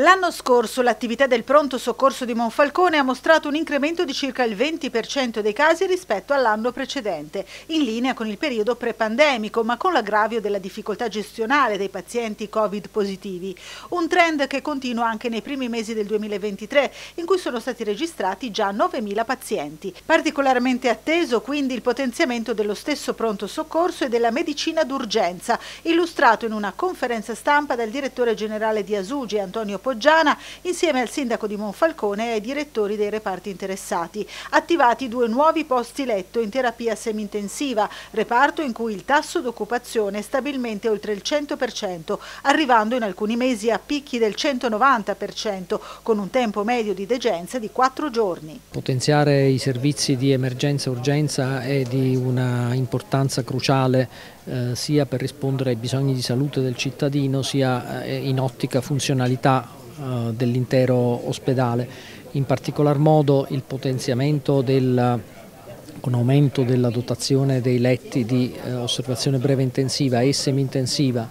L'anno scorso l'attività del pronto soccorso di Monfalcone ha mostrato un incremento di circa il 20% dei casi rispetto all'anno precedente, in linea con il periodo pre-pandemico, ma con l'aggravio della difficoltà gestionale dei pazienti Covid positivi. Un trend che continua anche nei primi mesi del 2023, in cui sono stati registrati già 9.000 pazienti. Particolarmente atteso quindi il potenziamento dello stesso pronto soccorso e della medicina d'urgenza, illustrato in una conferenza stampa dal direttore generale di Asugi, Antonio Pozzini, Poggiana insieme al sindaco di Monfalcone e ai direttori dei reparti interessati. Attivati due nuovi posti letto in terapia semintensiva, reparto in cui il tasso d'occupazione è stabilmente oltre il 100%, arrivando in alcuni mesi a picchi del 190%, con un tempo medio di degenza di 4 giorni. Potenziare i servizi di emergenza e urgenza è di una importanza cruciale eh, sia per rispondere ai bisogni di salute del cittadino sia eh, in ottica funzionalità eh, dell'intero ospedale, in particolar modo il potenziamento del con aumento della dotazione dei letti di eh, osservazione breve intensiva e semi-intensiva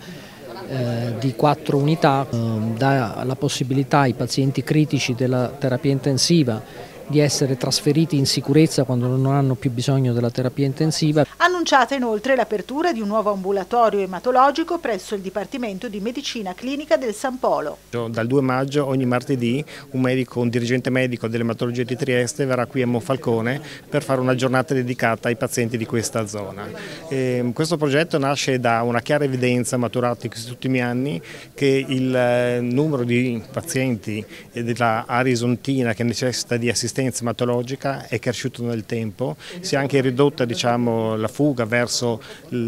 eh, di quattro unità ehm, dà la possibilità ai pazienti critici della terapia intensiva di essere trasferiti in sicurezza quando non hanno più bisogno della terapia intensiva. Annunciata inoltre l'apertura di un nuovo ambulatorio ematologico presso il Dipartimento di Medicina Clinica del San Polo. Dal 2 maggio ogni martedì un, medico, un dirigente medico dell'ematologia di Trieste verrà qui a Monfalcone per fare una giornata dedicata ai pazienti di questa zona. E ehm, questo progetto nasce da una chiara evidenza maturata in questi ultimi anni che il eh, numero di pazienti della arisontina che necessita di assistenza resistenza ematologica è cresciuta nel tempo, si è anche ridotta diciamo, la fuga verso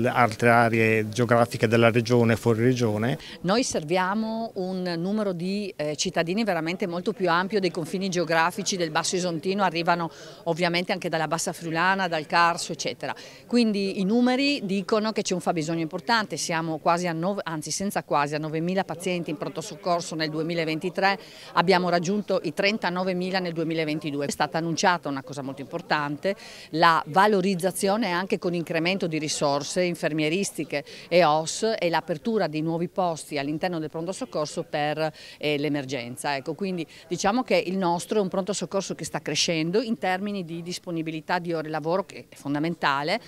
altre aree geografiche della regione e fuori regione. Noi serviamo un numero di eh, cittadini veramente molto più ampio dei confini geografici del Basso Isontino, arrivano ovviamente anche dalla Bassa Friulana, dal Carso eccetera. Quindi i numeri dicono che c'è un fabbisogno importante, siamo quasi a 9, anzi senza quasi a 9.000 pazienti in pronto soccorso nel 2023, abbiamo raggiunto i 39.000 nel 2022. 2022. È stata annunciata una cosa molto importante, la valorizzazione anche con incremento di risorse infermieristiche e OS e l'apertura di nuovi posti all'interno del pronto soccorso per eh, l'emergenza. Ecco, quindi diciamo che il nostro è un pronto soccorso che sta crescendo in termini di disponibilità di ore lavoro che è fondamentale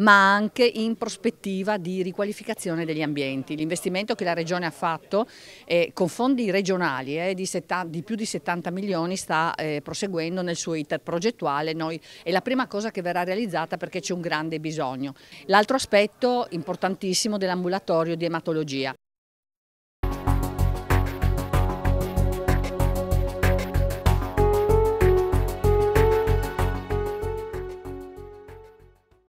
ma anche in prospettiva di riqualificazione degli ambienti. L'investimento che la Regione ha fatto eh, con fondi regionali eh, di, di, più di 70 milioni sta eh, proseguendo nel suo iter progettuale, Noi, è la prima cosa che verrà realizzata perché c'è un grande bisogno. L'altro aspetto importantissimo dell'ambulatorio di ematologia.